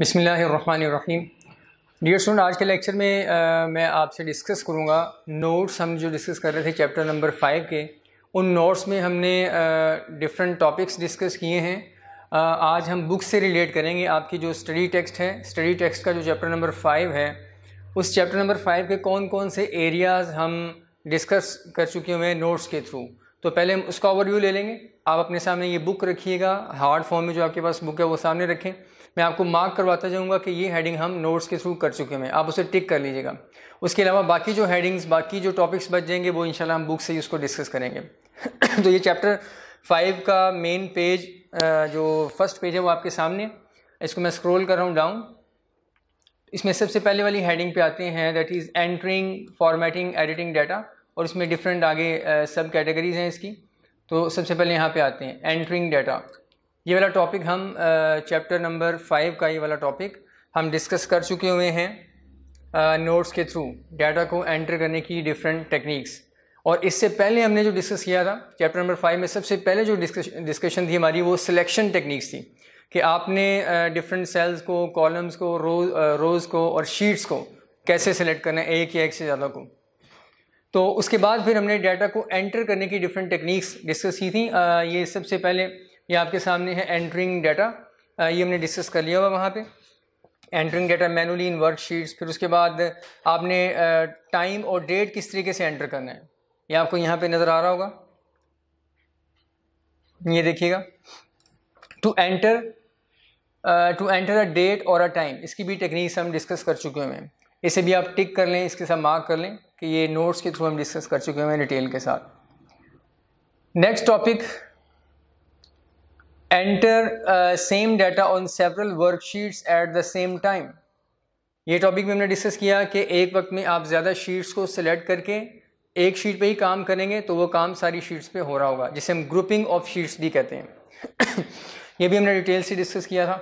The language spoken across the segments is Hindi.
बिसमीम डियर स्टूडेंट आज के लेक्चर में आ, मैं आपसे डिस्कस करूँगा नोट्स हम जो डिस्कस कर रहे थे चैप्टर नंबर फाइव के उन नोट्स में हमने डिफरेंट टॉपिक्स डिस्कस किए हैं आ, आज हम बुक से रिलेट करेंगे आपकी जो स्टडी टेक्स्ट है स्टडी टेक्स्ट का जो चैप्टर नंबर फाइव है उस चैप्टर नंबर फाइव के कौन कौन से एरियाज़ हम डिस्कस कर चुके हुए हैं नोट्स के थ्रू तो पहले हम उसका ओवरव्यू ले लेंगे आप अपने सामने ये बुक रखिएगा हार्ड फॉर्म में जो आपके पास बुक है वो सामने रखें मैं आपको मार्क करवाता जाऊँगा कि ये हेडिंग हम नोट्स के थ्रू कर चुके हैं आप उसे टिक कर लीजिएगा उसके अलावा बाकी जो हेडिंग्स बाकी जो टॉपिक्स बच जाएंगे वो इंशाल्लाह हम बुक से ही उसको डिस्कस करेंगे तो ये चैप्टर फाइव का मेन पेज जो फर्स्ट पेज है वो आपके सामने इसको मैं स्क्रोल कर रहा हूँ डाउन इसमें सबसे पहले वाली हेडिंग पे आते हैं that is entering formatting editing data और इसमें डिफरेंट आगे सब कैटेगरीज हैं इसकी तो सबसे पहले यहाँ पे आते हैं एंट्रिंग डाटा ये वाला टॉपिक हम चैप्टर नंबर फाइव का ये वाला टॉपिक हम डिस्कस कर चुके हुए हैं नोट्स के थ्रू डाटा को एंटर करने की डिफरेंट टेक्निक्स और इससे पहले हमने जो डिस्कस किया था चैप्टर नंबर फाइव में सबसे पहले जो डिस्कशन थी हमारी वो सिलेक्शन टेक्निक्स थी कि आपने डिफरेंट सेल्स को कॉलम्स को रोज रोज़ को और शीट्स को कैसे सेलेक्ट करना है एक या एक से ज़्यादा को तो उसके बाद फिर हमने डाटा को एंटर करने की डिफरेंट टेक्निक्स डिस्कस की थी ये सबसे पहले ये आपके सामने है एंटरिंग डाटा ये हमने डिस्कस कर लिया हुआ वहाँ पे entering data manually in worksheets फिर उसके बाद आपने टाइम और डेट किस तरीके से एंटर करना है ये आपको यहाँ पे नज़र आ रहा होगा ये देखिएगा to enter to enter a date और अ टाइम इसकी भी टेक्निक्स हम डिस्कस कर चुके हुए हैं इसे भी आप टिक कर लें इसके साथ मार्क कर लें कि ये नोट्स के थ्रू हम डिस्कस कर चुके हैं डिटेल के साथ next topic enter same data on several worksheets at the same time ये टॉपिक भी हमने डिस्कस किया कि एक वक्त में आप ज़्यादा शीट्स को सिलेक्ट करके एक शीट पे ही काम करेंगे तो वो काम सारी शीट्स पे हो रहा होगा जिसे हम ग्रुपिंग ऑफ शीट्स भी कहते हैं ये भी हमने डिटेल से डिस्कस किया था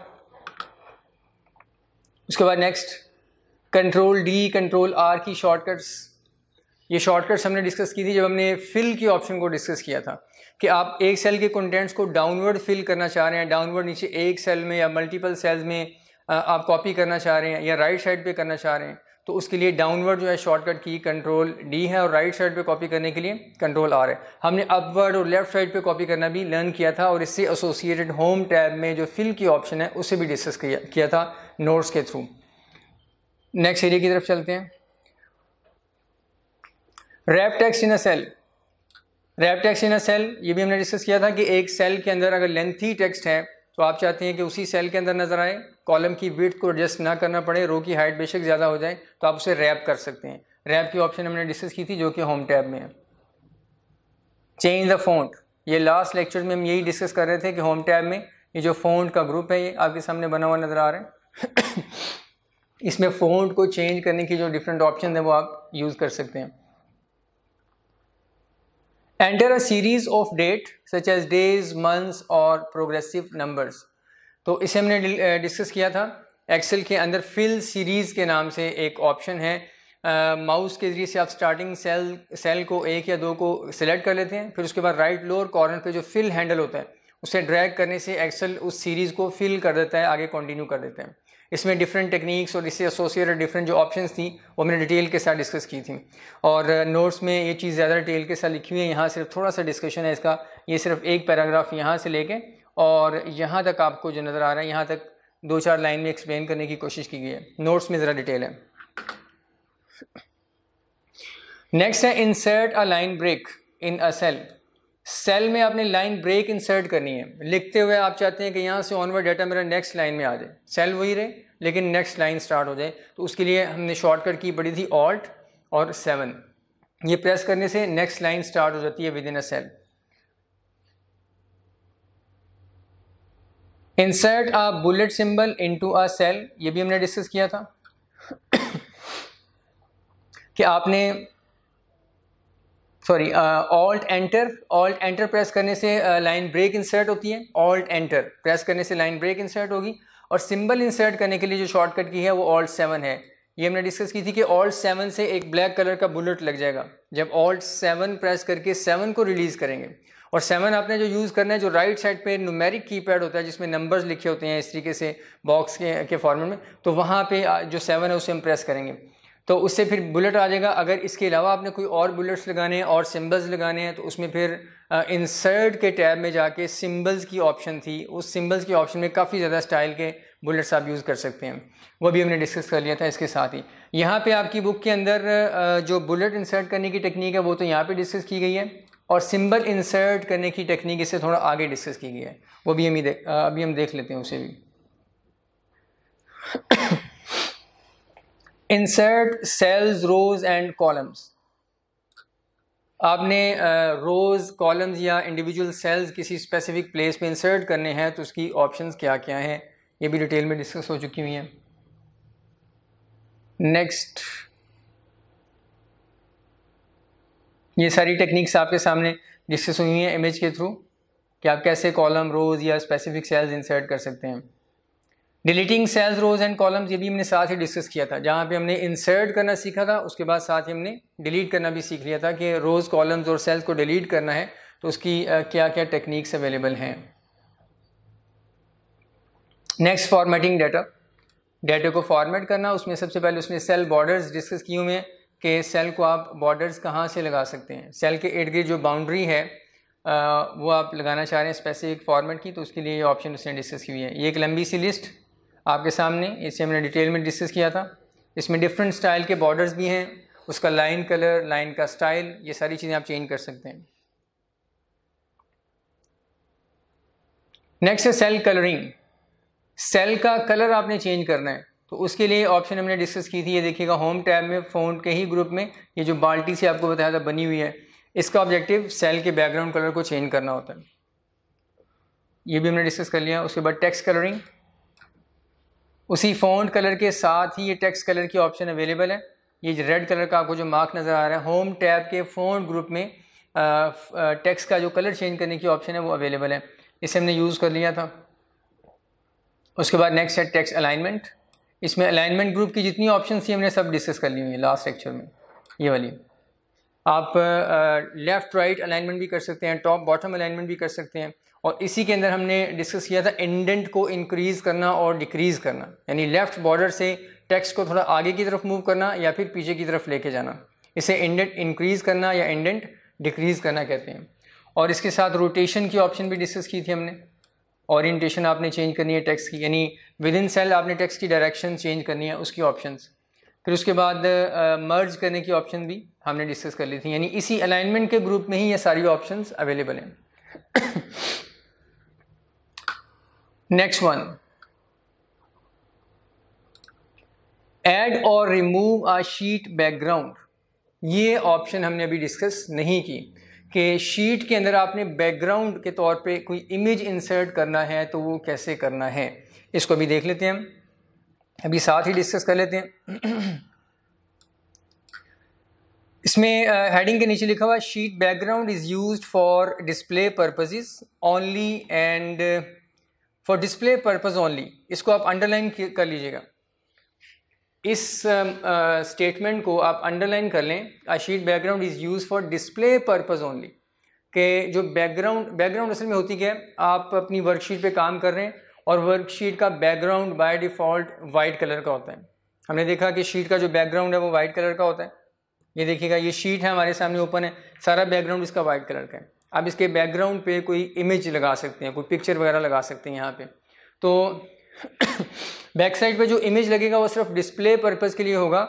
उसके बाद next control D control R की शॉर्टकट्स ये शॉर्टकट्स हमने डिस्कस की थी जब हमने फिल के ऑप्शन को डिस्कस किया था कि आप एक सेल के कंटेंट्स को डाउनवर्ड फिल करना चाह रहे हैं डाउनवर्ड नीचे एक सेल में या मल्टीपल सेल्स में आप कॉपी करना चाह रहे हैं या राइट साइड पे करना चाह रहे हैं तो उसके लिए डाउनवर्ड जो है शॉर्टकट की कंट्रोल डी है और राइट साइड पे कॉपी करने के लिए कंट्रोल आर है हमने अपवर्ड और लेफ्ट साइड पे कॉपी करना भी लर्न किया था और इससे एसोसिएटेड होम टैब में जो फिल की ऑप्शन है उसे भी डिस्कस किया किया था नोट्स के थ्रू नेक्स्ट एरिया की तरफ चलते हैं wrap text in a cell wrap text in a cell ये भी हमने डिस्कस किया था कि एक सेल के अंदर अगर लेंथी टेक्स्ट है तो आप चाहते हैं कि उसी सेल के अंदर नजर आए कॉलम की वेट को एडजस्ट ना करना पड़े रो की हाइट बेशक ज़्यादा हो जाए तो आप उसे रैप कर सकते हैं रैप की ऑप्शन हमने डिस्कस की थी जो कि होम टैब में है चेंज द फोन्ट ये लास्ट लेक्चर में हम यही डिस्कस कर रहे थे कि होम टैब में ये जो फोन्ट का ग्रुप है ये आपके सामने बना हुआ नज़र आ रहा है इसमें फोन को चेंज करने की जो डिफरेंट ऑप्शन है वो आप यूज़ कर सकते हैं enter a series of date such as days months और प्रोग्रेसिव नंबर्स तो इसे हमने डिस्कस किया था एक्सेल के अंदर फिल सीरीज़ के नाम से एक ऑप्शन है माउस के ज़रिए से आप स्टार्टिंग सेल सेल को एक या दो को सिलेक्ट कर लेते हैं फिर उसके बाद राइट लोअर कॉर्नर पे जो फिल हैंडल होता है उसे ड्रैग करने से एक्सेल उस सीरीज़ को फिल कर देता है आगे कंटिन्यू कर देते हैं इसमें डिफरेंट टेक्निक्स और इससे एसोसिएटेड डिफरेंट जो ऑप्शन थी वो मैंने डिटेल के साथ डिस्कस की थी और नोट्स uh, में ये चीज़ ज़्यादा डिटेल के साथ लिखी हुई है यहाँ सिर्फ थोड़ा सा डिस्कशन है इसका ये सिर्फ एक पैराग्राफ यहाँ से लेके और यहाँ तक आपको जो नज़र आ रहा है यहाँ तक दो चार लाइन में एक्सप्लेन करने की कोशिश की गई है नोट्स में ज़रा डिटेल है नेक्स्ट है insert a line break in a cell cell में आपने लाइन ब्रेक इंसर्ट करनी है लिखते हुए आप चाहते हैं कि यहाँ से ऑनवर्ड डाटा मेरा नेक्स्ट लाइन में आ जाए सेल वही रहे लेकिन नेक्स्ट लाइन स्टार्ट हो जाए तो उसके लिए हमने शॉर्टकट की पड़ी थी ऑल्ट और सेवन ये प्रेस करने से नेक्स्ट लाइन स्टार्ट हो जाती है within a cell insert a bullet symbol into a cell ये भी हमने डिस्कस किया था कि आपने sorry alt enter alt enter press करने से लाइन ब्रेक इंसर्ट होती है ऑल्ट एंटर प्रेस करने से लाइन ब्रेक इंसर्ट होगी और सिंबल इंसर्ट करने के लिए जो शॉर्टकट की है वो ऑल्ट सेवन है ये हमने डिस्कस की थी कि ऑल्ट सेवन से एक ब्लैक कलर का बुलेट लग जाएगा जब ऑल्ट सेवन प्रेस करके सेवन को रिलीज़ करेंगे और सेवन आपने जो यूज़ करना है जो राइट साइड पे की कीपैड होता है जिसमें नंबर्स लिखे होते हैं इस तरीके से बॉक्स के के फॉर्मेट में तो वहाँ पे uh, जो सेवन है उसे हम प्रेस करेंगे तो उससे फिर बुलेट आ जाएगा अगर इसके अलावा आपने कोई और बुलेट्स लगाने हैं और सिम्बल्स लगाने हैं तो उसमें फिर इंसर्ट के टैब में जाके सिम्बल्स की ऑप्शन थी उस सिम्बल्स की ऑप्शन में काफ़ी ज़्यादा स्टाइल के बुलेट्स आप यूज़ कर सकते हैं वो भी हमने डिस्कस कर लिया था इसके साथ ही यहाँ पे आपकी बुक के अंदर जो बुलेट इंसर्ट करने की टेक्निक है वो तो यहाँ पे डिस्कस की गई है और सिंबल इंसर्ट करने की टेक्निक इससे थोड़ा आगे डिस्कस की गई है वो भी हम ही अभी हम देख लेते हैं उसे भी insert cells rows and columns आपने रोज़ कॉलम्स या इंडिविजुअल सेल्स किसी स्पेसिफिक प्लेस में इंसर्ट करने हैं तो उसकी ऑप्शंस क्या क्या हैं ये भी डिटेल में डिस्कस हो चुकी हुई हैं नेक्स्ट ये सारी टेक्निक्स आपके सामने डिस्कस हुई हैं इमेज के थ्रू कि आप कैसे कॉलम रोज़ या स्पेसिफिक सेल्स इंसर्ट कर सकते हैं deleting cells rows and columns ये भी हमने साथ ही डिस्कस किया था जहाँ पे हमने इंसर्ट करना सीखा था उसके बाद साथ ही हमने डिलीट करना भी सीख लिया था कि रोज़ कॉलम्स और सेल्स को डिलीट करना है तो उसकी क्या क्या टेक्निक्स अवेलेबल हैं नेक्स्ट फॉर्मेटिंग डाटा डाटा को फॉर्मेट करना उसमें सबसे पहले उसमें सेल बॉर्डर्स डिस्कस किए हुए हैं कि सेल को आप बॉर्डर्स कहाँ से लगा सकते हैं सेल के इर्द गिर्द जो बाउंड्री है आ, वो आप लगाना चाह रहे हैं स्पेसिफिक फॉर्मेट की तो उसके लिए ये ऑप्शन उसने डिस्कस की हुई है ये एक लंबी सी लिस्ट आपके सामने इसे हमने डिटेल में डिस्कस किया था इसमें डिफरेंट स्टाइल के बॉर्डर्स भी हैं उसका लाइन कलर लाइन का स्टाइल ये सारी चीज़ें आप चेंज कर सकते हैं नेक्स्ट है सेल कलरिंग सेल का कलर आपने चेंज करना है तो उसके लिए ऑप्शन हमने डिस्कस की थी ये देखिएगा होम टैब में फ़ोन के ही ग्रुप में ये जो बाल्टी से आपको बताया था बनी हुई है इसका ऑब्जेक्टिव सेल के बैकग्राउंड कलर को चेंज करना होता है ये भी हमने डिस्कस कर लिया उसके बाद टेक्स्ट कलरिंग उसी फ़ॉन्ट कलर के साथ ही ये टेक्स्ट कलर की ऑप्शन अवेलेबल है ये रेड कलर का आपको जो मार्क नज़र आ रहा है होम टैब के फ़ॉन्ट ग्रुप में टेक्स्ट का जो कलर चेंज करने की ऑप्शन है वो अवेलेबल है इसे हमने यूज़ कर लिया था उसके बाद नेक्स्ट है टेक्स्ट अलाइनमेंट इसमें अलाइनमेंट ग्रुप की जितनी ऑप्शन थी हमने सब डिस्कस कर ली हुई है लास्ट लेक्चर में ये वाली आप लेफ़्ट राइट अलाइनमेंट भी कर सकते हैं टॉप बॉटम अलाइनमेंट भी कर सकते हैं और इसी के अंदर हमने डिस्कस किया था इंडेंट को इंक्रीज़ करना और डिक्रीज़ करना यानी लेफ़्ट बॉर्डर से टेक्स्ट को थोड़ा आगे की तरफ मूव करना या फिर पीछे की तरफ लेके जाना इसे इंडेंट इंक्रीज़ करना या इंडेंट डिक्रीज़ करना कहते हैं और इसके साथ रोटेशन की ऑप्शन भी डिस्कस की थी हमने ओरिएंटेशन आपने चेंज करनी है टैक्स की यानी विद इन सेल आपने टैक्स की डायरेक्शन चेंज करनी है उसकी ऑप्शन फिर उसके बाद मर्ज uh, करने की ऑप्शन भी हमने डिस्कस कर ली थी यानी इसी अलाइनमेंट के ग्रुप में ही ये सारी ऑप्शंस अवेलेबल हैं नेक्स्ट वन एड और रिमूव आ शीट बैकग्राउंड ये ऑप्शन हमने अभी डिस्कस नहीं की कि शीट के अंदर आपने बैकग्राउंड के तौर पे कोई इमेज इंसर्ट करना है तो वो कैसे करना है इसको भी देख लेते हैं हम अभी साथ ही डिस्कस कर लेते हैं इसमें हेडिंग uh, के नीचे लिखा हुआ sheet background is used for display purposes only and for display purpose only इसको आप अंडरलाइन कर लीजिएगा इस स्टेटमेंट um, uh, को आप अंडरलाइन कर लें a sheet background is use for display purpose only के जो बैकग्राउंड बैकग्राउंड असल में होती क्या है आप अपनी वर्कशीट पे काम कर रहे हैं और वर्कशीट का background by default white colour का होता है हमने देखा कि शीट का जो बैकग्राउंड है वो वाइट कलर का होता है ये देखिएगा ये शीट है हमारे सामने ओपन है सारा बैकग्राउंड इसका वाइट कलर का है आप इसके बैकग्राउंड पे कोई इमेज लगा सकते हैं कोई पिक्चर वगैरह लगा सकते हैं यहाँ पे तो बैक साइड पे जो इमेज लगेगा वो सिर्फ डिस्प्ले पर्पज़ के लिए होगा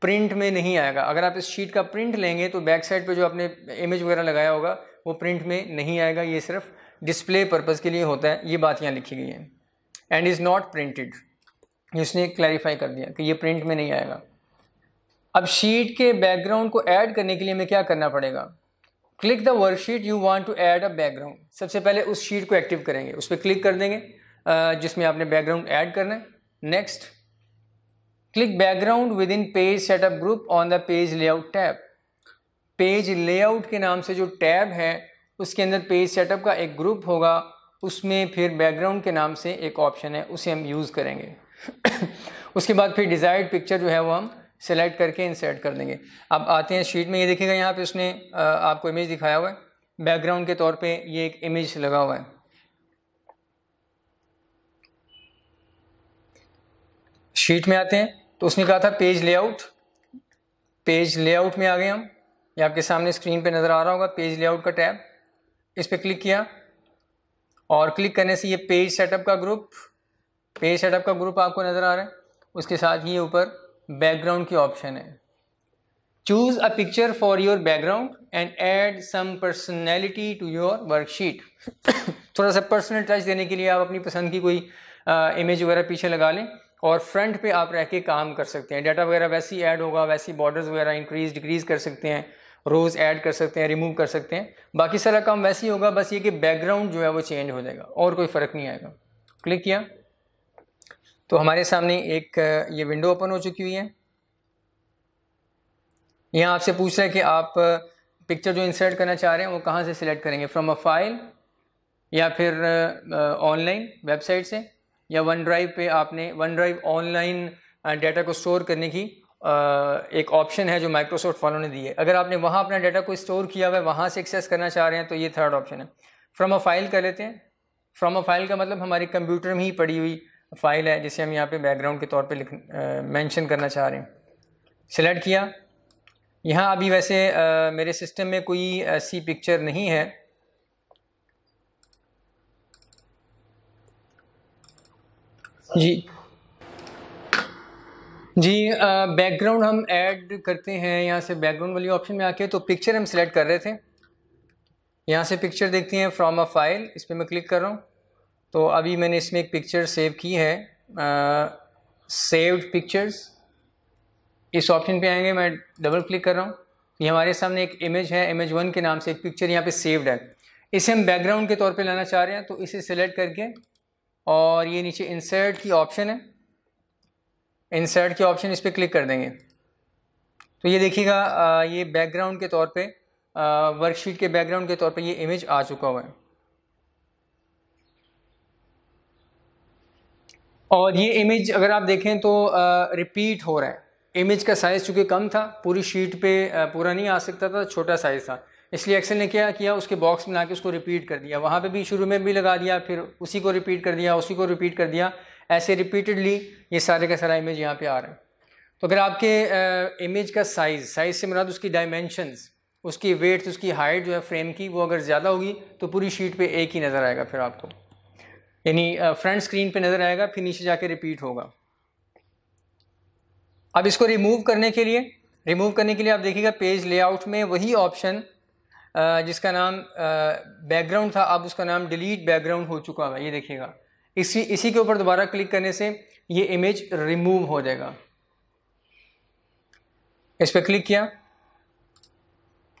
प्रिंट में नहीं आएगा अगर आप इस शीट का प्रिंट लेंगे तो बैक साइड पे जो आपने इमेज वगैरह लगाया होगा वो प्रिंट में नहीं आएगा ये सिर्फ डिस्प्ले पर्पज़ के लिए होता है ये बात यहाँ लिखी गई है एंड इज़ नॉट प्रिंटेड इसने क्लैरिफाई कर दिया कि ये प्रिंट में नहीं आएगा अब शीट के बैकग्राउंड को ऐड करने के लिए हमें क्या करना पड़ेगा click the worksheet you want to add a background सबसे पहले उस शीट को एक्टिव करेंगे उस पर क्लिक कर देंगे जिसमें आपने बैकग्राउंड ऐड करना है next click background within page setup group on the page layout tab page layout के नाम से जो टैब है उसके अंदर पेज सेटअप का एक ग्रुप होगा उसमें फिर बैकग्राउंड के नाम से एक ऑप्शन है उसे हम यूज़ करेंगे उसके बाद फिर डिज़ायर्ड पिक्चर जो है वो हम सेलेक्ट करके इंसर्ट कर देंगे अब आते हैं शीट में ये देखिएगा यहाँ पे उसने आपको इमेज दिखाया हुआ है बैकग्राउंड के तौर पे ये एक इमेज लगा हुआ है शीट में आते हैं तो उसने कहा था पेज लेआउट पेज लेआउट में आ गए हम ये आपके सामने स्क्रीन पे नज़र आ रहा होगा पेज लेआउट का टैब इस पर क्लिक किया और क्लिक करने से ये पेज सेटअप का ग्रुप पेज सेटअप का ग्रुप आपको नज़र आ रहा है उसके साथ ही ऊपर बैकग्राउंड की ऑप्शन है choose a picture for your background and add some personality to your worksheet थोड़ा सा पर्सनल टच देने के लिए आप अपनी पसंद की कोई इमेज वगैरह पीछे लगा लें और फ्रंट पे आप रह के काम कर सकते हैं डाटा वगैरह वैसे ही ऐड होगा वैसे ही बॉर्डर्स वगैरह इंक्रीज डिक्रीज कर सकते हैं रोज़ ऐड कर सकते हैं रिमूव कर सकते हैं बाकी सारा काम वैसे ही होगा बस ये कि बैकग्राउंड जो है वो चेंज हो जाएगा और कोई फ़र्क नहीं आएगा क्लिक किया तो हमारे सामने एक ये विंडो ओपन हो चुकी हुई है यहाँ आपसे पूछ रहा है कि आप पिक्चर जो इंसर्ट करना चाह रहे हैं वो कहाँ से सिलेक्ट करेंगे फ्रॉम अ फाइल या फिर ऑनलाइन वेबसाइट से या वन ड्राइव पे आपने वन ड्राइव ऑनलाइन डाटा को स्टोर करने की एक ऑप्शन है जो माइक्रोसॉफ्ट वालों ने दी है अगर आपने वहाँ अपना डाटा को स्टोर किया हुआ है वहाँ से एक्सेस करना चाह रहे हैं तो ये थर्ड ऑप्शन है फ्रॉम अ फाइल कर लेते हैं फ्रॉम अ फाइल का मतलब हमारे कंप्यूटर में ही पड़ी हुई फाइल है जिसे हम यहाँ पे बैकग्राउंड के तौर पे लिख मेंशन करना चाह रहे हैं सेलेक्ट किया यहाँ अभी वैसे आ, मेरे सिस्टम में कोई ऐसी पिक्चर नहीं है जी जी बैकग्राउंड हम ऐड करते हैं यहाँ से बैकग्राउंड वाली ऑप्शन में आके तो पिक्चर हम सेलेक्ट कर रहे थे यहाँ से पिक्चर देखते हैं फ्रॉम अ फाइल इस पर मैं क्लिक कर रहा हूँ तो अभी मैंने इसमें एक पिक्चर सेव की है सेव्ड पिक्चर्स इस ऑप्शन पे आएंगे मैं डबल क्लिक कर रहा हूँ ये हमारे सामने एक इमेज है इमेज वन के नाम से एक पिक्चर यहाँ पे सेव्ड है इसे हम बैकग्राउंड के तौर पे लाना चाह रहे हैं तो इसे सिलेक्ट करके और ये नीचे इंसर्ट की ऑप्शन है इंसर्ट की ऑप्शन इस पर क्लिक कर देंगे तो ये देखिएगा ये बैकग्राउंड के तौर पर वर्कशीट के बैकग्राउंड के तौर पर ये इमेज आ चुका हुआ है और ये इमेज अगर आप देखें तो रिपीट हो रहा है इमेज का साइज़ चूँकि कम था पूरी शीट पे पूरा नहीं आ सकता था छोटा साइज़ था इसलिए एक्सेल ने क्या किया उसके बॉक्स में ला के उसको रिपीट कर दिया वहाँ पे भी शुरू में भी लगा दिया फिर उसी को रिपीट कर दिया उसी को रिपीट कर दिया ऐसे रिपीटेडली ये सारे का सारा इमेज यहाँ पर आ रहा है तो अगर आपके इमेज का साइज़ साइज़ से मुराद उसकी डायमेंशनस उसकी वेट्स उसकी हाइट जो है फ्रेम की वो अगर ज़्यादा होगी तो पूरी शीट पर एक ही नज़र आएगा फिर आपको यानी फ्रंट स्क्रीन पे नज़र आएगा फिर नीचे जाके रिपीट होगा अब इसको रिमूव करने के लिए रिमूव करने के लिए आप देखिएगा पेज लेआउट में वही ऑप्शन जिसका नाम बैकग्राउंड था अब उसका नाम डिलीट बैकग्राउंड हो चुका है ये देखिएगा इसी इसी के ऊपर दोबारा क्लिक करने से ये इमेज रिमूव हो जाएगा इस पर क्लिक किया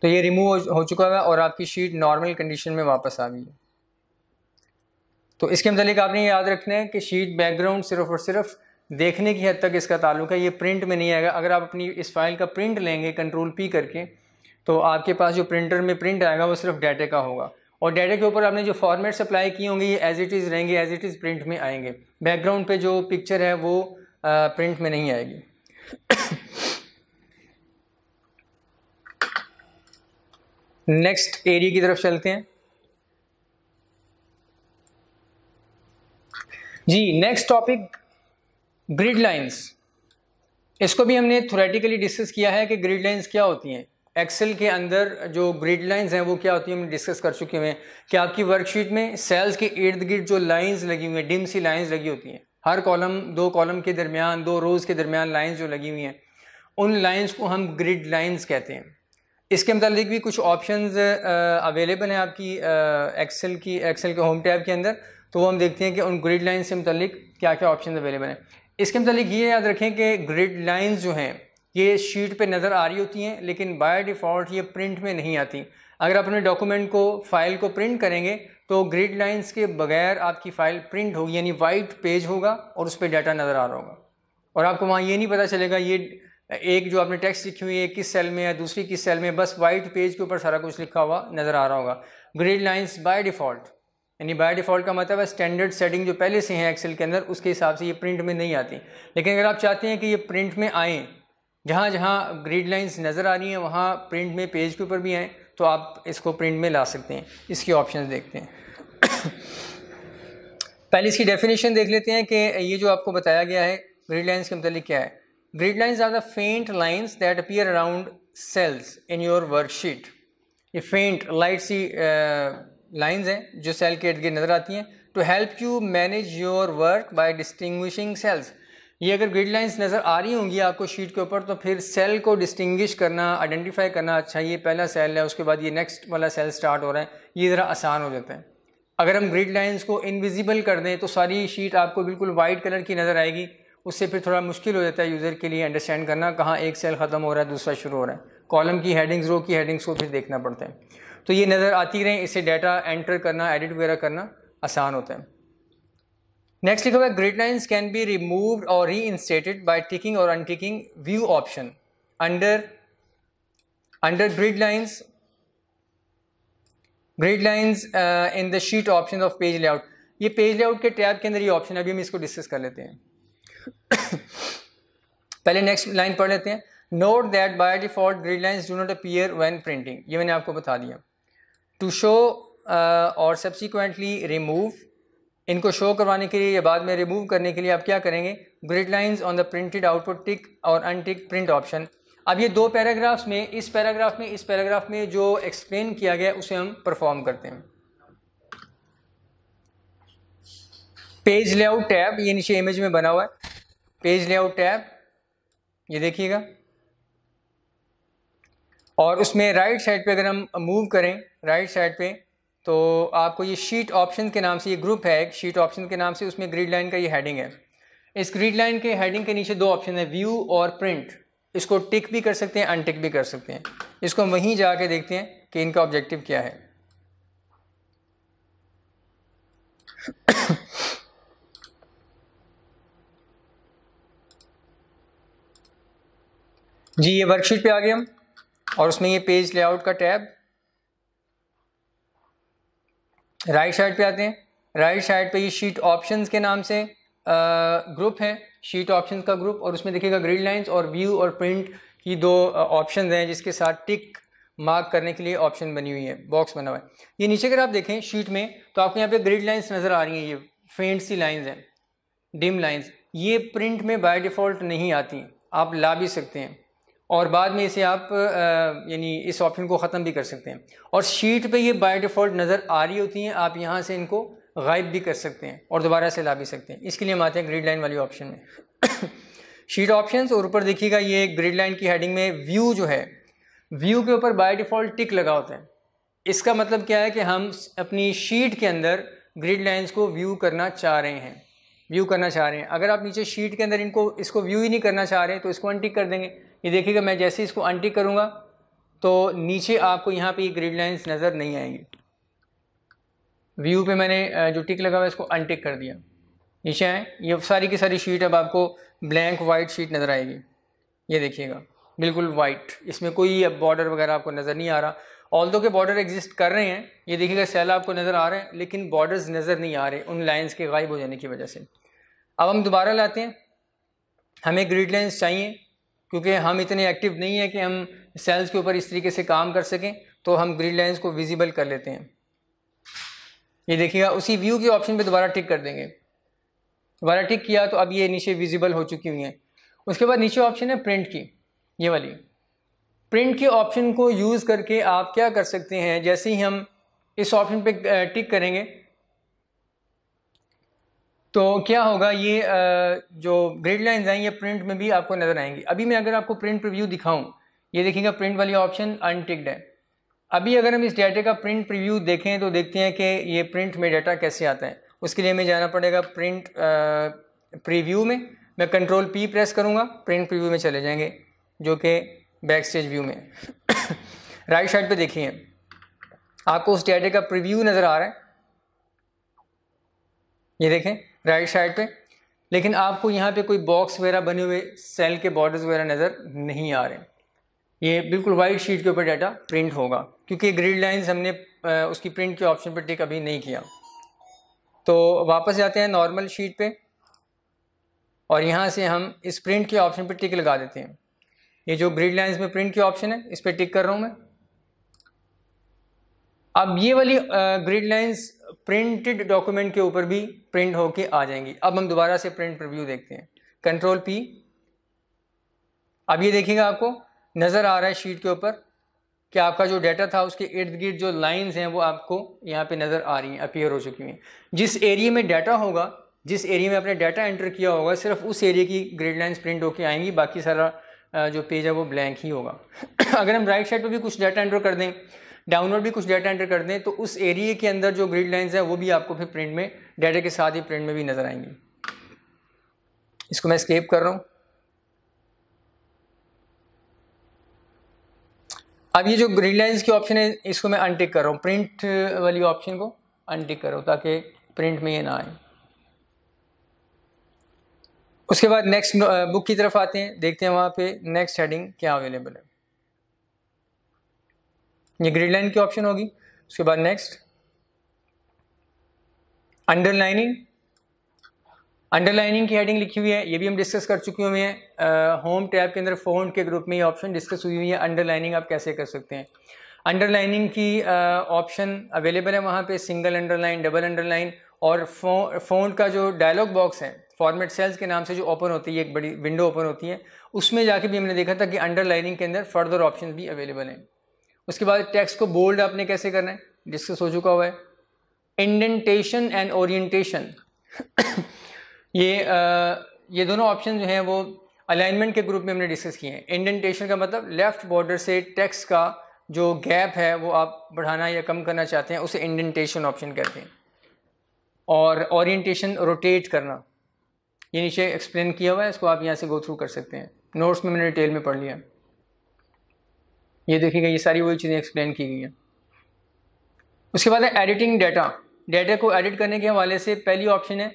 तो ये रिमूव हो चुका है और आपकी शीट नॉर्मल कंडीशन में वापस आ गई है तो इसके मतलब आपने याद रखना है कि शीट बैकग्राउंड सिर्फ और सिर्फ देखने की हद तक इसका ताल्लुक है ये प्रिंट में नहीं आएगा अगर आप अपनी इस फाइल का प्रिंट लेंगे कंट्रोल पी करके तो आपके पास जो प्रिंटर में प्रिंट आएगा वो सिर्फ डाटे का होगा और डाटे के ऊपर आपने जो फॉर्मेट्स अप्लाई किए होंगे ये एज इट इज़ रहेंगे एज इट इज़ प्रिंट में आएंगे बैकग्राउंड पे जो पिक्चर है वो आ, प्रिंट में नहीं आएगी नेक्स्ट एरिया की तरफ चलते हैं जी नेक्स्ट टॉपिक ग्रिड लाइंस इसको भी हमने थोरेटिकली डिस्कस किया है कि ग्रिड लाइंस क्या होती हैं एक्सेल के अंदर जो ग्रिड लाइंस हैं वो क्या होती हैं हम डिस्कस कर चुके हैं कि आपकी वर्कशीट में सेल्स के इर्द गिर्द जो लाइंस लगी हुई हैं डिम सी लाइंस लगी होती हैं हर कॉलम दो कॉलम के दरमियान दो रोज़ के दरमियान लाइंस जो लगी हुई हैं उन लाइंस को हम ग्रिड लाइंस कहते हैं इसके मतलब भी कुछ ऑप्शंस अवेलेबल हैं आपकी एक्सेल की एक्सेल के होम टैब के अंदर तो वो हम देखते हैं कि उन ग्रिड लाइन से मतलब क्या क्या ऑप्शन अवेलेबल हैं इसके मतलब ये याद रखें कि ग्रिड लाइन्स जो हैं ये शीट पे नज़र आ रही होती हैं लेकिन बाय डिफ़ॉल्ट ये प्रिंट में नहीं आती अगर आप अपने डॉक्यूमेंट को फाइल को प्रिंट करेंगे तो ग्रिड लाइन्स के बगैर आपकी फ़ाइल प्रिंट होगी यानी वाइट पेज होगा और उस पर डाटा नज़र आ रहा होगा और आपको वहाँ ये नहीं पता चलेगा ये एक जो आपने टेक्स्ट लिखी हुई है किस सेल में या दूसरी किस सेल में बस वाइट पेज के ऊपर सारा कुछ लिखा हुआ नज़र आ रहा होगा ग्रिड लाइन्स बाय डिफ़ॉल्ट यानी बाय डिफ़ॉल्ट का मतलब है स्टैंडर्ड सेटिंग जो पहले से हैं एक्सेल के अंदर उसके हिसाब से ये प्रिंट में नहीं आती लेकिन अगर आप चाहते हैं कि ये प्रिंट में आएँ जहाँ जहाँ ग्रीड लाइन्स नज़र आ रही हैं वहाँ प्रिंट में पेज के ऊपर भी आएँ तो आप इसको प्रिंट में ला सकते हैं इसके ऑप्शन देखते हैं पहले इसकी डेफिनेशन देख लेते हैं कि ये जो आपको बताया गया है ग्रीड लाइन्स के मतलब क्या है grid lines are the faint lines that appear around cells in your worksheet ये फेंट लाइट सी लाइंस हैं जो सेल के इर्द गिर्द नज़र आती हैं to help you manage your work by distinguishing cells ये अगर ग्रिड लाइंस नज़र आ रही होंगी आपको शीट के ऊपर तो फिर सेल को डिस्टिंग्विश करना आइडेंटिफाई करना अच्छा ये पहला सेल है उसके बाद ये नेक्स्ट वाला सेल स्टार्ट हो रहा है ये ज़रा आसान हो जाता है अगर हम ग्रिड लाइंस को इनविजिबल कर दें तो सारी शीट आपको बिल्कुल वाइट कलर की नज़र आएगी उससे फिर थोड़ा मुश्किल हो जाता है यूज़र के लिए अंडरस्टैंड करना कहाँ एक सेल ख़त्म हो रहा है दूसरा शुरू हो रहा है कॉलम की हेडिंग्स रो की हेडिंग्स को फिर देखना पड़ता है तो ये नज़र आती रहें इससे डाटा एंटर करना एडिट वगैरह करना आसान होता है नेक्स्ट लिखा हुआ है grid lines can be removed और री इंस्टेटेड बाई टिकिंग और unticking view option under under grid lines grid lines in the sheet option of page layout ये पेज लेआउट के टैब के अंदर ये ऑप्शन अभी हम इसको डिस्कस कर लेते हैं पहले नेक्स्ट लाइन पढ़ लेते हैं note that by default grid lines do not appear when printing ये मैंने आपको बता दिया टू शो uh, और सब्सिक्वेंटली रिमूव इनको शो करवाने के लिए या बाद में रिमूव करने के लिए आप क्या करेंगे grid lines on the printed output tick और अनटिक प्रिंट ऑप्शन अब ये दो पैराग्राफ्स में इस पैराग्राफ में इस पैराग्राफ में जो एक्सप्लेन किया गया उसे हम परफॉर्म करते हैं पेज लेआउट टैब ये नीचे इमेज में बना हुआ है पेज लेआउट टैब ये देखिएगा और उसमें राइट साइड पे अगर हम मूव करें राइट साइड पे तो आपको ये शीट ऑप्शन के नाम से ये ग्रुप है एक शीट ऑप्शन के नाम से उसमें ग्रीड लाइन का ये हेडिंग है इस ग्रीड लाइन के हेडिंग के नीचे दो ऑप्शन है व्यू और प्रिंट इसको टिक भी कर सकते हैं अनटिक भी कर सकते हैं इसको हम वहीं जाके देखते हैं कि इनका ऑब्जेक्टिव क्या है जी ये वर्कशीट पे आ गए हम और उसमें ये पेज लेआउट का टैब राइट साइड पे आते हैं राइट साइड पे ये शीट ऑप्शंस के नाम से ग्रुप है शीट ऑप्शंस का ग्रुप और उसमें देखिएगा ग्रिड लाइन्स और व्यू और प्रिंट की दो ऑप्शन हैं जिसके साथ टिक मार्क करने के लिए ऑप्शन बनी हुई है बॉक्स बना हुआ है ये नीचे अगर आप देखें शीट में तो आपको यहाँ पे ग्रिड लाइंस नज़र आ रही हैं ये फेंट सी लाइंस हैं डिम लाइंस ये प्रिंट में बाय डिफ़ॉल्ट नहीं आती आप ला भी सकते हैं और बाद में इसे आप यानी इस ऑप्शन को ख़त्म भी कर सकते हैं और शीट पे ये बाय डिफ़ॉल्ट नज़र आ रही होती हैं आप यहाँ से इनको गायब भी कर सकते हैं और दोबारा से ला भी सकते हैं इसके लिए हम आते हैं ग्रिड लाइन वाली ऑप्शन में शीट ऑप्शन और ऊपर देखिएगा ये ग्रिड लाइन की हेडिंग में व्यू जो है व्यू के ऊपर बाय डिफ़ॉल्ट टिक लगा होता है इसका मतलब क्या है कि हम अपनी शीट के अंदर ग्रिड लाइन्स को व्यू करना चाह रहे हैं व्यू करना चाह रहे हैं अगर आप नीचे शीट के अंदर इनको इसको व्यू ही नहीं करना चाह रहे हैं तो इसको अनटिक कर देंगे ये देखिएगा मैं जैसे इसको अनटिक करूँगा तो नीचे आपको यहाँ पे ये ग्रिड लाइंस नज़र नहीं आएंगी व्यू पे मैंने जो टिक लगा हुआ है इसको अनटिक कर दिया नीचे आए ये सारी की सारी शीट अब आपको ब्लैंक वाइट शीट नज़र आएगी ये देखिएगा बिल्कुल वाइट इसमें कोई अब बॉर्डर वगैरह आपको नज़र नहीं आ रहा ऑल दो के बॉर्डर एग्जिस्ट कर रहे हैं ये देखिएगा सेल आपको नज़र आ रहे हैं लेकिन बॉर्डर्स नज़र नहीं आ रहे उन लाइन्स के गायब हो जाने की वजह से अब हम दोबारा लाते हैं हमें ग्रिड लाइन्स चाहिए क्योंकि हम इतने एक्टिव नहीं है कि हम सेल्स के ऊपर इस तरीके से काम कर सकें तो हम ग्रिड लाइन्स को विजिबल कर लेते हैं ये देखिएगा उसी व्यू के ऑप्शन पे दोबारा टिक कर देंगे दोबारा टिक किया तो अब ये नीचे विजिबल हो चुकी हुई हैं उसके बाद नीचे ऑप्शन है प्रिंट की ये वाली प्रिंट के ऑप्शन को यूज़ करके आप क्या कर सकते हैं जैसे ही हम इस ऑप्शन पे टिक करेंगे तो क्या होगा ये जो ग्रेड लाइन्स हैं ये प्रिंट में भी आपको नज़र आएंगी अभी मैं अगर आपको प्रिंट प्रिव्यू दिखाऊं ये देखिएगा प्रिंट वाली ऑप्शन अनटिक्ड है अभी अगर हम इस डाटे का प्रिंट प्रिव्यू देखें तो देखते हैं कि ये प्रिंट में डाटा कैसे आता है उसके लिए हमें जाना पड़ेगा प्रिंट प्रिव्यू में मैं कंट्रोल पी प्रेस करूँगा प्रिंट प्रिव्यू में चले जाएंगे जो कि बैक स्टेज व्यू में राइट साइड पर देखिए आपको उस डाटे का प्रिव्यू नज़र आ रहा है ये देखें राइट साइड पे लेकिन आपको यहाँ पे कोई बॉक्स वगैरह बने हुए सेल के बॉर्डर्स वगैरह नज़र नहीं आ रहे ये बिल्कुल वाइट शीट के ऊपर डाटा प्रिंट होगा क्योंकि ग्रिड लाइंस हमने उसकी प्रिंट के ऑप्शन पर टिक अभी नहीं किया तो वापस जाते हैं नॉर्मल शीट पे और यहाँ से हम इस प्रिंट के ऑप्शन पर टिक लगा देते हैं ये जो ग्रिड लाइंस में प्रिंट के ऑप्शन है इस पर टिक कर रहा हूँ मैं अब ये वाली ग्रिड लाइन्स प्रिंटेड डॉक्यूमेंट के ऊपर भी प्रिंट होके आ जाएंगी अब हम दोबारा से प्रिंट प्रिव्यू देखते हैं कंट्रोल पी अब ये देखिएगा आपको नज़र आ रहा है शीट के ऊपर कि आपका जो डाटा था उसके इर्द गिर्द जो लाइंस हैं वो आपको यहाँ पे नज़र आ रही हैं अपीयर हो चुकी हैं जिस एरिया में डाटा होगा जिस एरिया में आपने डाटा एंटर किया होगा सिर्फ उस एरिया की ग्रेड लाइन्स प्रिंट होकर आएंगी बाकी सारा जो पेज है वो ब्लैंक ही होगा अगर हम राइट साइड पर भी कुछ डाटा एंटर कर दें डाउनलोड भी कुछ डाटा एंटर कर दें तो उस एरिए के अंदर जो ग्रिड लाइन्स हैं वो भी आपको फिर प्रिंट में डाटा के साथ ही प्रिंट में भी नज़र आएंगी इसको मैं स्केप कर रहा हूँ अब ये जो ग्रीन लाइन्स की ऑप्शन है इसको मैं अनटिक कर रहा हूँ प्रिंट वाली ऑप्शन को अनटिक कर रहा हूँ ताकि प्रिंट में ये ना आए उसके बाद नेक्स्ट बुक uh, की तरफ आते हैं देखते हैं वहाँ पे नेक्स्ट हेडिंग क्या अवेलेबल है ये ग्रीड लाइन की ऑप्शन होगी उसके बाद नेक्स्ट अंडरलाइनिंग अंडरलाइनिंग की हेडिंग लिखी हुई है ये भी हम डिस्कस कर चुके हुए हैं होम टैब के अंदर फोन के ग्रुप में ये ऑप्शन डिस्कस हुई हुई है अंडरलाइनिंग आप कैसे कर सकते हैं अंडरलाइनिंग की ऑप्शन uh, अवेलेबल है वहाँ पे सिंगल अंडरलाइन डबल अंडरलाइन और फो, फोन का जो डायलॉग बॉक्स है फॉर्मेट सेल्स के नाम से जो ओपन होती है एक बड़ी विंडो ओपन होती है उसमें जाके भी हमने देखा था कि अंडरलाइनिंग के अंदर फर्दर ऑप्शन भी अवेलेबल हैं उसके बाद टेक्स्ट को बोल्ड आपने कैसे करना है डिस्कस हो चुका हुआ है इंडेंटेशन एंड ओरिएंटेशन ये आ, ये दोनों ऑप्शन जो हैं वो अलाइनमेंट के ग्रुप में हमने डिस्कस किए हैं इंडेंटेशन का मतलब लेफ़्ट बॉर्डर से टेक्स्ट का जो गैप है वो आप बढ़ाना या कम करना चाहते हैं उसे इंडेंटेशन ऑप्शन कहते हैं और ओरिएंटेशन रोटेट करना ये नीचे एक्सप्लेन किया हुआ है इसको आप यहाँ से गो थ्रू कर सकते हैं नोट्स में मैंने डिटेल में पढ़ लिया ये देखिएगा ये सारी वही चीज़ें एक्सप्लेन की गई हैं उसके बाद है एडिटिंग डाटा डेटा को एडिट करने के हवाले से पहली ऑप्शन है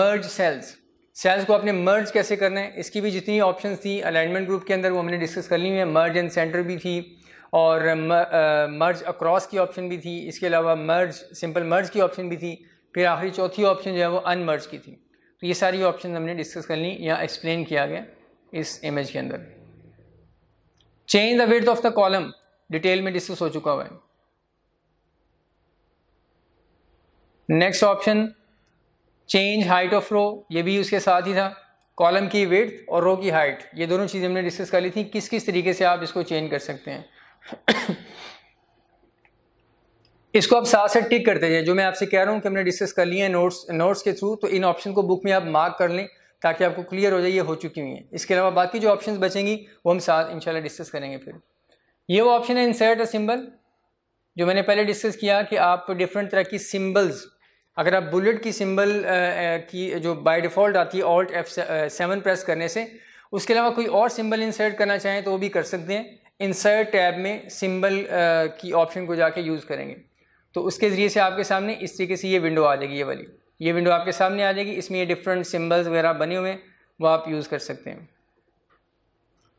मर्ज सेल्स सेल्स को आपने मर्ज कैसे करना है इसकी भी जितनी ऑप्शन थी अलाइनमेंट ग्रुप के अंदर वो हमने डिस्कस कर ली हुई है मर्ज एंड सेंटर भी थी और मर्ज अक्रॉस की ऑप्शन भी थी इसके अलावा मर्ज सिंपल मर्ज की ऑप्शन भी थी फिर आखिरी चौथी ऑप्शन जो है वो अनमर्ज की थी तो ये सारी ऑप्शन हमने डिस्कस कर ली या एक्सप्लेन किया गया इस इमेज के अंदर change the width of the column detail में डिस्कस हो चुका हुआ है next option change height of row ये भी उसके साथ ही था कॉलम की विथ और रो की हाइट ये दोनों चीज़ें हमने डिस्कस कर ली थी किस किस तरीके से आप इसको चेंज कर सकते हैं इसको आप साथ साथ टिक करते जाए जो मैं आपसे कह रहा हूँ कि हमने डिस्कस कर लिए है नोट्स नोट्स के थ्रू तो इन ऑप्शन को बुक में आप मार्क कर लें ताकि आपको क्लियर हो जाए ये हो चुकी हुई हैं इसके अलावा बाकी जो ऑप्शन बचेंगी वो हम साथ इंशाल्लाह डिस्कस करेंगे फिर ये वो ऑप्शन है इंसर्ट अ सिंबल जो मैंने पहले डिस्कस किया कि आप डिफरेंट तरह की सिंबल्स अगर आप बुलेट की सिंबल की जो बाय डिफ़ॉल्ट आती है ऑल्ट एफ सेवन प्रेस करने से उसके अलावा कोई और सिंबल इंसर्ट करना चाहें तो वो भी कर सकते हैं इंसर्ट टैब में सिंबल की ऑप्शन को जाके यूज़ करेंगे तो उसके ज़रिए से आपके सामने इस तरीके से ये विंडो आ जाएगी ये वाली ये विंडो आपके सामने आ जाएगी इसमें ये डिफरेंट सिम्बल्स वगैरह बने हुए हैं वो आप यूज़ कर सकते हैं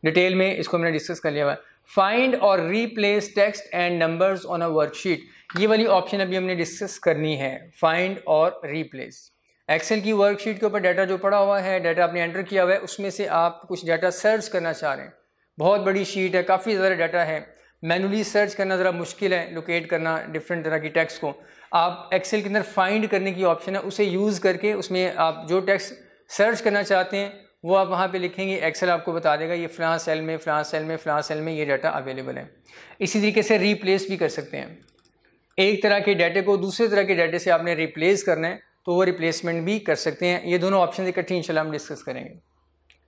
डिटेल में इसको मैंने डिस्कस कर लिया हुआ फाइंड और replace text and numbers on a worksheet ये वाली ऑप्शन अभी हमने डिस्कस करनी है फाइंड और रीप्लेस एक्सेल की वर्कशीट के ऊपर डाटा जो पड़ा हुआ है डाटा आपने एंटर किया हुआ है उसमें से आप कुछ डाटा सर्च करना चाह रहे हैं बहुत बड़ी शीट है काफ़ी ज़्यादा डाटा है मैनुअली सर्च करना ज़रा मुश्किल है लोकेट करना डिफरेंट तरह की टेक्स्ट को आप एक्सेल के अंदर फाइंड करने की ऑप्शन है उसे यूज़ करके उसमें आप जो टेक्स्ट सर्च करना चाहते हैं वो आप वहाँ पे लिखेंगे एक्सेल आपको बता देगा ये फ्रांस सेल में फ्रांस सेल में फ्रांस सेल में ये डाटा अवेलेबल है इसी तरीके से रिप्लेस भी कर सकते हैं एक तरह के डाटे को दूसरे तरह के डाटे से आपने रिप्लेस करना है तो वो रिप्लेसमेंट भी कर सकते हैं ये दोनों ऑप्शन इकट्ठी इनशाला हम डिस्कस करेंगे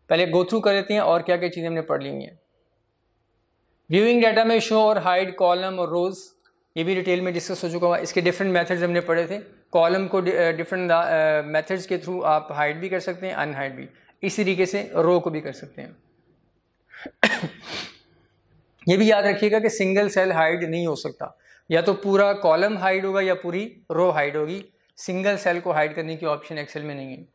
पहले गो थ्रू कर लेते हैं और क्या क्या चीज़ें हमने पढ़ ली हैं व्यूइंग डाटा में शो और हाइड कॉलम और रोज़ ये भी डिटेल में डिस्कस हो चुका हुआ इसके डिफरेंट मेथड्स हमने पढ़े थे कॉलम को डिफरेंट uh, मेथड्स uh, के थ्रू आप हाइड भी कर सकते हैं अनहाइड भी इसी तरीके से रो को भी कर सकते हैं ये भी याद रखिएगा कि सिंगल सेल हाइड नहीं हो सकता या तो पूरा कॉलम हाइड होगा या पूरी रो हाइड होगी सिंगल सेल को हाइड करने की ऑप्शन एक्सेल में नहीं है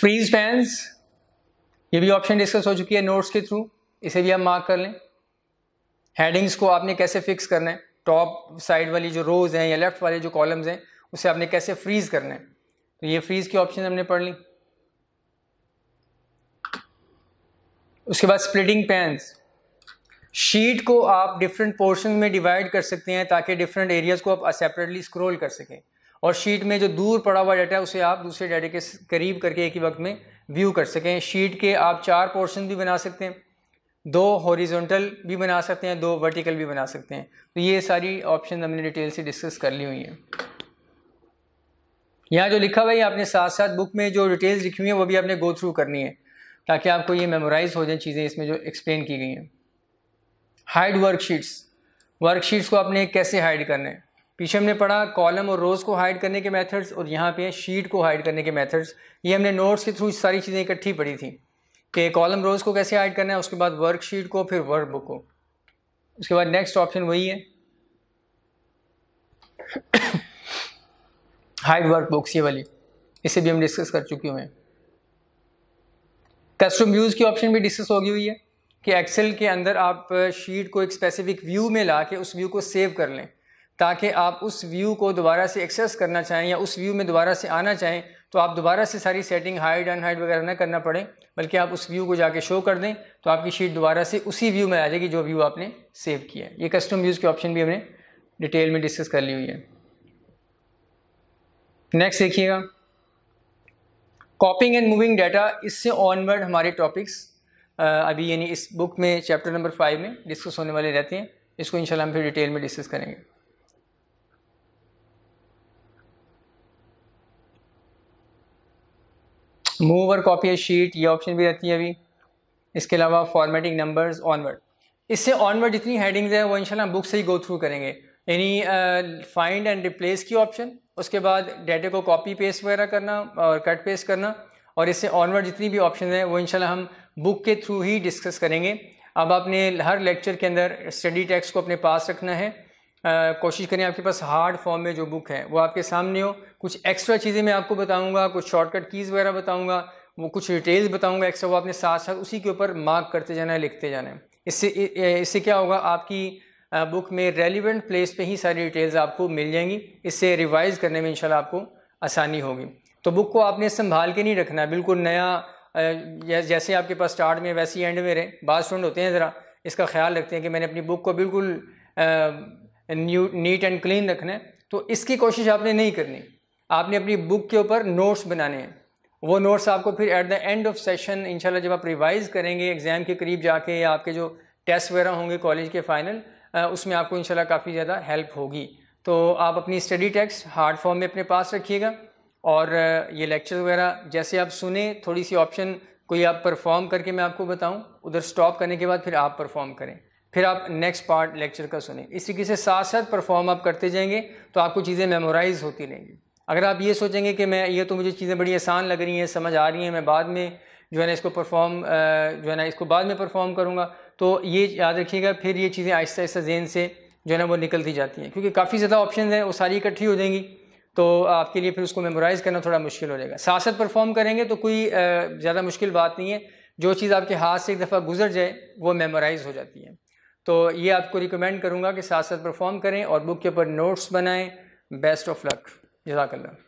फ्रीज पैंस ये भी ऑप्शन डिस्कस हो चुकी है नोट्स के थ्रू इसे भी आप मार्क कर लें हेडिंग्स को आपने कैसे फिक्स करना है टॉप साइड वाली जो रोज़ हैं या लेफ्ट वाले जो कॉलम्स हैं उसे आपने कैसे फ्रीज करना है तो ये फ्रीज की ऑप्शन हमने पढ़ ली उसके बाद स्प्लिटिंग पैंस शीट को आप डिफरेंट पोर्शन में डिवाइड कर सकते हैं ताकि डिफरेंट एरियाज़ को आप सेपरेटली स्क्रोल कर सकें और शीट में जो दूर पड़ा हुआ डाटा है उसे आप दूसरे डाटे के करीब करके एक ही वक्त में व्यू कर सकें शीट के आप चार पोर्शन भी बना सकते हैं दो हॉरिजॉन्टल भी बना सकते हैं दो वर्टिकल भी बना सकते हैं तो ये सारी ऑप्शन हमने डिटेल से डिस्कस कर ली हुई हैं यहाँ जो लिखा हुआ है आपने साथ साथ बुक में जो डिटेल्स लिखी हुई है वो भी आपने गो थ्रू करनी है ताकि आपको ये मेमोराइज हो जाए चीज़ें इसमें जो एक्सप्लेन की गई हैं हाइड वर्कशीट्स वर्कशीट्स को आपने कैसे हाइड करना है पीछे हमने पढ़ा कॉलम और रोज़ को हाइड करने के मेथड्स और यहाँ पे शीट को हाइड करने के मेथड्स ये हमने नोट्स के थ्रू सारी चीज़ें इकट्ठी पढ़ी थी कि कॉलम रोज़ को कैसे हाइड करना है उसके बाद वर्कशीट को फिर वर्क बुक को उसके बाद नेक्स्ट ऑप्शन वही है हाइड वर्क बुक्स ये वाली इसे भी हम डिस्कस कर चुके हुए हैं कस्टम व्यूज़ की ऑप्शन भी डिस्कस होगी हुई है कि एक्सेल के अंदर आप शीट को एक स्पेसिफिक व्यू में ला के उस व्यू को सेव कर लें ताकि आप उस व्यू को दोबारा से एक्सेस करना चाहें या उस व्यू में दोबारा से आना चाहें तो आप दोबारा से सारी सेटिंग हाइड एंड हाइड वगैरह ना करना पड़े बल्कि आप उस व्यू को जाके शो कर दें तो आपकी शीट दोबारा से उसी व्यू में आ जाएगी जो व्यू आपने सेव किया है ये कस्टम व्यूज़ के ऑप्शन भी हमने डिटेल में डिस्कस कर ली हुई है नेक्स्ट देखिएगा कॉपिंग एंड मूविंग डाटा इससे ऑनवर्ड हमारे टॉपिक्स अभी यानी इस बुक में चैप्टर नंबर फाइव में डिस्कस होने वाले रहते हैं इसको इंशाल्लाह हम फिर डिटेल में डिस्कस करेंगे मूव और कॉपी शीट ये ऑप्शन भी रहती है अभी इसके अलावा फॉर्मेटिंग नंबर्स ऑनवर्ड इससे ऑनवर्ड जितनी हेडिंग्स हैं वो इंशाल्लाह बुक से ही गो थ्रू करेंगे यानी फाइंड एंड रिप्लेस की ऑप्शन उसके बाद डेटे को कॉपी पेस्ट वगैरह करना और कट पेस्ट करना और इससे ऑनवर्ड जितनी भी ऑप्शन हैं वो इंशाल्लाह हम uh, बुक के थ्रू ही डिस्कस करेंगे अब आपने हर लेक्चर के अंदर स्टडी टेक्स्ट को अपने पास रखना है कोशिश करें आपके पास हार्ड फॉर्म में जो बुक है वो आपके सामने हो कुछ एक्स्ट्रा चीज़ें मैं आपको बताऊंगा कुछ शॉर्टकट कीज़ वगैरह बताऊंगा वो कुछ डिटेल्स बताऊंगा एक्स्ट्रा वो आपने साथ साथ उसी के ऊपर मार्क करते जाना है लिखते जाना है इससे इससे क्या होगा आपकी बुक में रेलिवेंट प्लेस पे ही सारी डिटेल्स आपको मिल जाएंगी इससे रिवाइज करने में इंशाल्लाह आपको आसानी होगी तो बुक को आपने संभाल के नहीं रखना बिल्कुल नया जैसे आपके पास स्टार्ट में वैसे ही एंड में रहे बाद स्टूडेंट होते हैं ज़रा इसका ख्याल रखते हैं कि मैंने अपनी बुक को बिल्कुल न्यू नीट एंड क्लीन रखना है तो इसकी कोशिश आपने नहीं करनी आपने अपनी बुक के ऊपर नोट्स बनाने हैं वो नोट्स आपको फिर at the end of session इंशाल्लाह जब आप रिवाइज़ करेंगे एग्ज़ाम के करीब जाके या आपके जो टेस्ट वगैरह होंगे कॉलेज के फाइनल उसमें आपको इंशाल्लाह काफ़ी ज़्यादा हेल्प होगी तो आप अपनी स्टडी टेक्स्ट हार्ड फॉर्म में अपने पास रखिएगा और ये लेक्चर वगैरह जैसे आप सुने थोड़ी सी ऑप्शन कोई आप परफॉर्म करके मैं आपको बताऊँ उधर स्टॉप करने के बाद फिर आप परफॉर्म करें फिर आप नेक्स्ट पार्ट लेक्चर का सुने इस तरीके से साथ साथ परफॉर्म आप करते जाएंगे तो आपको चीज़ें मेमोराइज होती रहेंगी अगर आप ये सोचेंगे कि मैं ये तो मुझे चीज़ें बड़ी आसान लग रही हैं समझ आ रही हैं मैं बाद में जो है ना इसको परफॉर्म जो है ना इसको बाद में परफॉर्म करूँगा तो ये याद रखिएगा फिर ये चीज़ें आहिस्ता आहिस्ता जेन से जो है ना वो निकलती जाती हैं क्योंकि काफ़ी ज़्यादा ऑप्शन हैं वो सारी इकट्ठी हो जाएंगी तो आपके लिए फिर उसको मेमोराइज़ करना थोड़ा मुश्किल हो जाएगा साथ साथ परफॉर्म करेंगे तो कोई ज़्यादा मुश्किल बात नहीं है जो चीज़ आपके हाथ से एक दफ़ा गुजर जाए वो मेमोराइज़ हो जाती है तो ये आपको रिकमेंड करूँगा कि साथ साथ परफॉर्म करें और बुक के ऊपर नोट्स बनाएँ बेस्ट ऑफ लक जजाकल्ला